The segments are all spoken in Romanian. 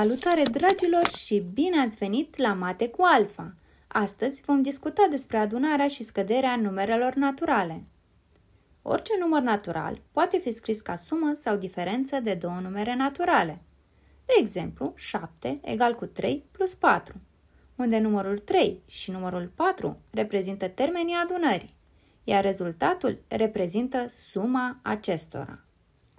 Salutare dragilor și bine ați venit la Mate cu Alfa! Astăzi vom discuta despre adunarea și scăderea numerelor naturale. Orice număr natural poate fi scris ca sumă sau diferență de două numere naturale. De exemplu, 7 egal cu 3 plus 4, unde numărul 3 și numărul 4 reprezintă termenii adunării, iar rezultatul reprezintă suma acestora.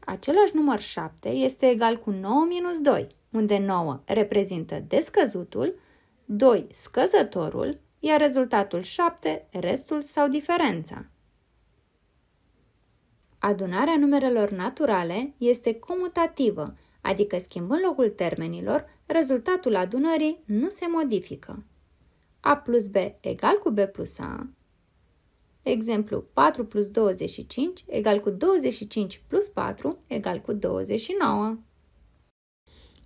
Același număr 7 este egal cu 9 minus 2, unde 9 reprezintă descăzutul, 2 scăzătorul, iar rezultatul 7 restul sau diferența. Adunarea numerelor naturale este comutativă, adică schimbând locul termenilor, rezultatul adunării nu se modifică. a plus b egal cu b plus a Exemplu, 4 plus 25 egal cu 25 plus 4 egal cu 29.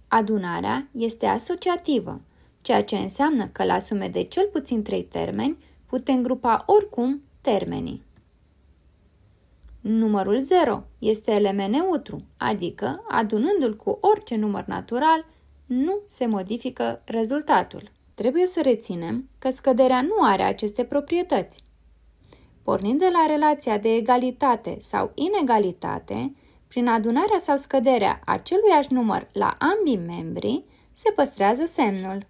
Adunarea este asociativă, ceea ce înseamnă că la sume de cel puțin 3 termeni putem grupa oricum termenii. Numărul 0 este element neutru, adică adunându-l cu orice număr natural, nu se modifică rezultatul. Trebuie să reținem că scăderea nu are aceste proprietăți, pornind de la relația de egalitate sau inegalitate, prin adunarea sau scăderea aceluiași număr la ambii membri, se păstrează semnul.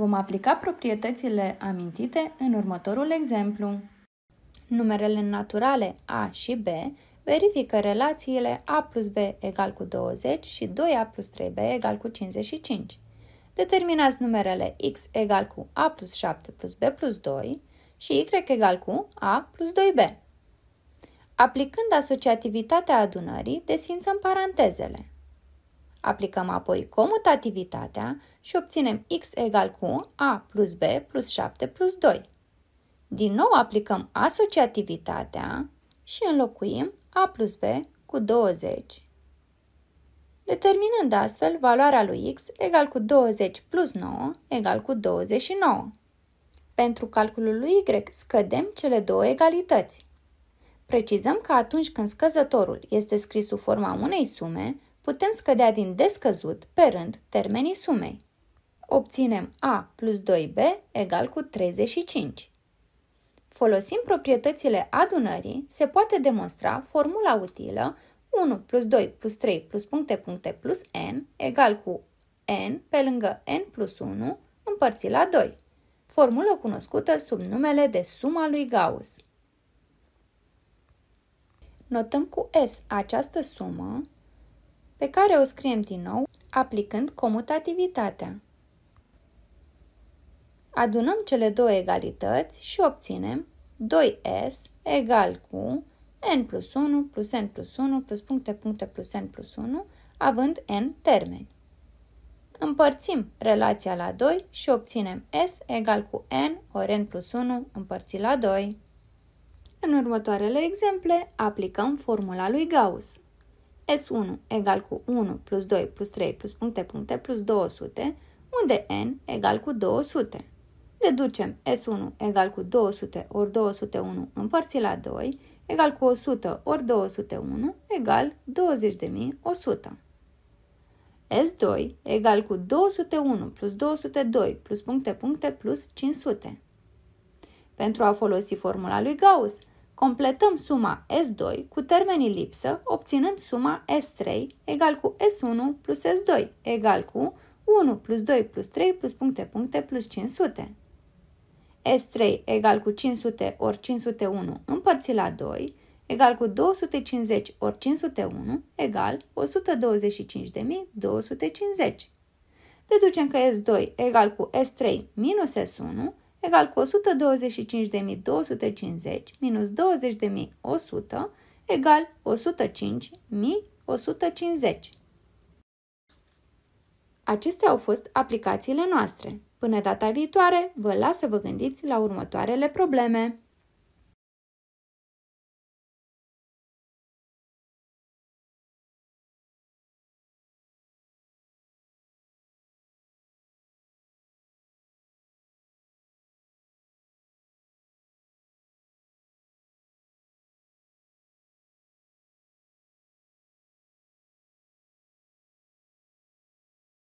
Vom aplica proprietățile amintite în următorul exemplu. Numerele naturale A și B verifică relațiile A plus B egal cu 20 și 2A plus 3B egal cu 55 determinați numerele x egal cu a plus 7 plus b plus 2 și y egal cu a plus 2b. Aplicând asociativitatea adunării, desfințăm parantezele. Aplicăm apoi comutativitatea și obținem x egal cu a plus b plus 7 plus 2. Din nou aplicăm asociativitatea și înlocuim a plus b cu 20 determinând astfel valoarea lui x egal cu 20 plus 9 egal cu 29. Pentru calculul lui y scădem cele două egalități. Precizăm că atunci când scăzătorul este scris sub forma unei sume, putem scădea din descăzut pe rând termenii sumei. Obținem a plus 2b egal cu 35. Folosind proprietățile adunării, se poate demonstra formula utilă 1 plus 2 plus 3 plus puncte puncte plus n egal cu n pe lângă n plus 1 împărțit la 2, formulă cunoscută sub numele de suma lui Gauss. Notăm cu S această sumă pe care o scriem din nou aplicând comutativitatea. Adunăm cele două egalități și obținem 2S egal cu n plus 1 plus n plus 1 plus puncte puncte plus n plus 1, având n termeni. Împărțim relația la 2 și obținem S egal cu n ori n plus 1 împărțit la 2. În următoarele exemple aplicăm formula lui Gauss. S1 egal cu 1 plus 2 plus 3 plus puncte puncte plus 200, unde n egal cu 200. Deducem S1 egal cu 200 ori 201 împărțit la 2 egal cu 100 ori 201 egal 20.100. S2 egal cu 201 plus 202 plus puncte puncte plus 500. Pentru a folosi formula lui Gauss, completăm suma S2 cu termenii lipsă, obținând suma S3 egal cu S1 plus S2 egal cu 1 plus 2 plus 3 plus puncte puncte plus 500. S3 egal cu 500 ori 501 împărțit la 2 egal cu 250 ori 501 egal 125.250. Deducem că S2 egal cu S3 minus S1 egal cu 125.250 minus 20.100 egal 105.150. Acestea au fost aplicațiile noastre. Până data viitoare, vă las să vă gândiți la următoarele probleme.